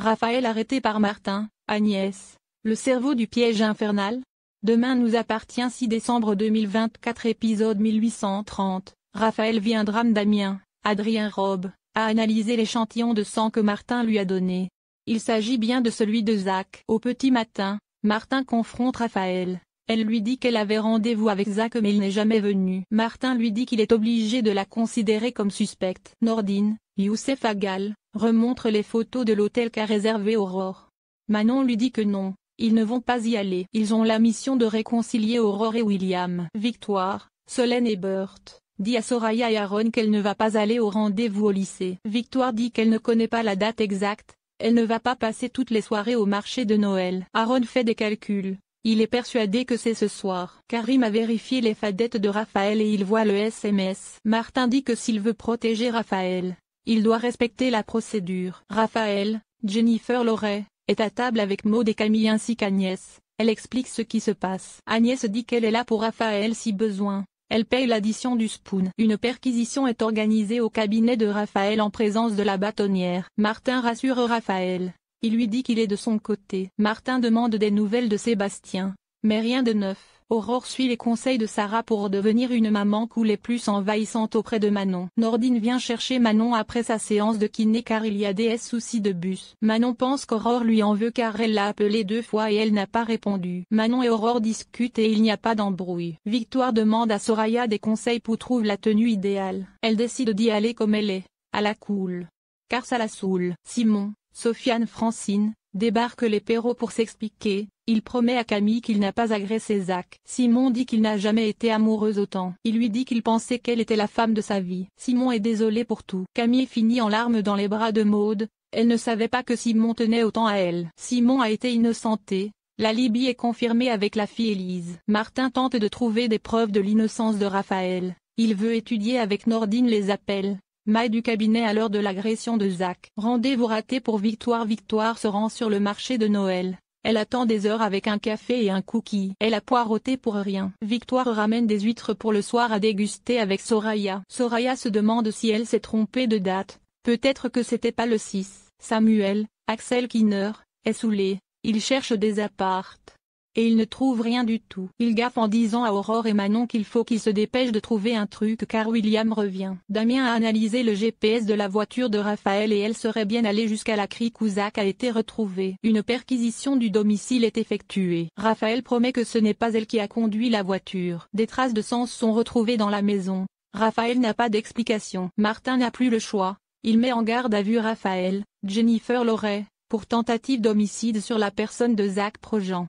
Raphaël arrêté par Martin, Agnès, le cerveau du piège infernal Demain nous appartient 6 décembre 2024 épisode 1830, Raphaël vient un drame d'Amiens, Adrien Robe, a analysé l'échantillon de sang que Martin lui a donné. Il s'agit bien de celui de Zach. Au petit matin, Martin confronte Raphaël. Elle lui dit qu'elle avait rendez-vous avec Zach mais il n'est jamais venu. Martin lui dit qu'il est obligé de la considérer comme suspecte. Nordine, Youssef Agal, remontre les photos de l'hôtel qu'a réservé Aurore. Manon lui dit que non, ils ne vont pas y aller. Ils ont la mission de réconcilier Aurore et William. Victoire, Solène et Bert, dit à Soraya et Aaron qu'elle ne va pas aller au rendez-vous au lycée. Victoire dit qu'elle ne connaît pas la date exacte, elle ne va pas passer toutes les soirées au marché de Noël. Aaron fait des calculs. Il est persuadé que c'est ce soir. Karim a vérifié les fadettes de Raphaël et il voit le SMS. Martin dit que s'il veut protéger Raphaël, il doit respecter la procédure. Raphaël, Jennifer Loret, est à table avec Maud et Camille ainsi qu'Agnès. Elle explique ce qui se passe. Agnès dit qu'elle est là pour Raphaël si besoin. Elle paye l'addition du spoon. Une perquisition est organisée au cabinet de Raphaël en présence de la bâtonnière. Martin rassure Raphaël. Il lui dit qu'il est de son côté. Martin demande des nouvelles de Sébastien. Mais rien de neuf. Aurore suit les conseils de Sarah pour devenir une maman cool et plus envahissante auprès de Manon. Nordine vient chercher Manon après sa séance de kiné car il y a des soucis de bus. Manon pense qu'Aurore lui en veut car elle l'a appelée deux fois et elle n'a pas répondu. Manon et Aurore discutent et il n'y a pas d'embrouille. Victoire demande à Soraya des conseils pour trouver la tenue idéale. Elle décide d'y aller comme elle est, à la cool. Car ça la saoule. Simon, Sofiane Francine, débarquent les perros pour s'expliquer, il promet à Camille qu'il n'a pas agressé Zach. Simon dit qu'il n'a jamais été amoureux autant. Il lui dit qu'il pensait qu'elle était la femme de sa vie. Simon est désolé pour tout. Camille finit en larmes dans les bras de Maude, elle ne savait pas que Simon tenait autant à elle. Simon a été innocenté, la Libye est confirmée avec la fille Élise. Martin tente de trouver des preuves de l'innocence de Raphaël. Il veut étudier avec Nordine les appels. Maille du cabinet à l'heure de l'agression de Zach. Rendez-vous raté pour Victoire Victoire se rend sur le marché de Noël. Elle attend des heures avec un café et un cookie. Elle a poireauté pour rien. Victoire ramène des huîtres pour le soir à déguster avec Soraya. Soraya se demande si elle s'est trompée de date. Peut-être que c'était pas le 6. Samuel, Axel Kinner, est saoulé. Il cherche des appartes et il ne trouve rien du tout. Il gaffe en disant à Aurore et Manon qu'il faut qu'ils se dépêchent de trouver un truc car William revient. Damien a analysé le GPS de la voiture de Raphaël et elle serait bien allée jusqu'à la crique où Zach a été retrouvé. Une perquisition du domicile est effectuée. Raphaël promet que ce n'est pas elle qui a conduit la voiture. Des traces de sang sont retrouvées dans la maison. Raphaël n'a pas d'explication. Martin n'a plus le choix. Il met en garde à vue Raphaël, Jennifer Loret, pour tentative d'homicide sur la personne de Zach Projean.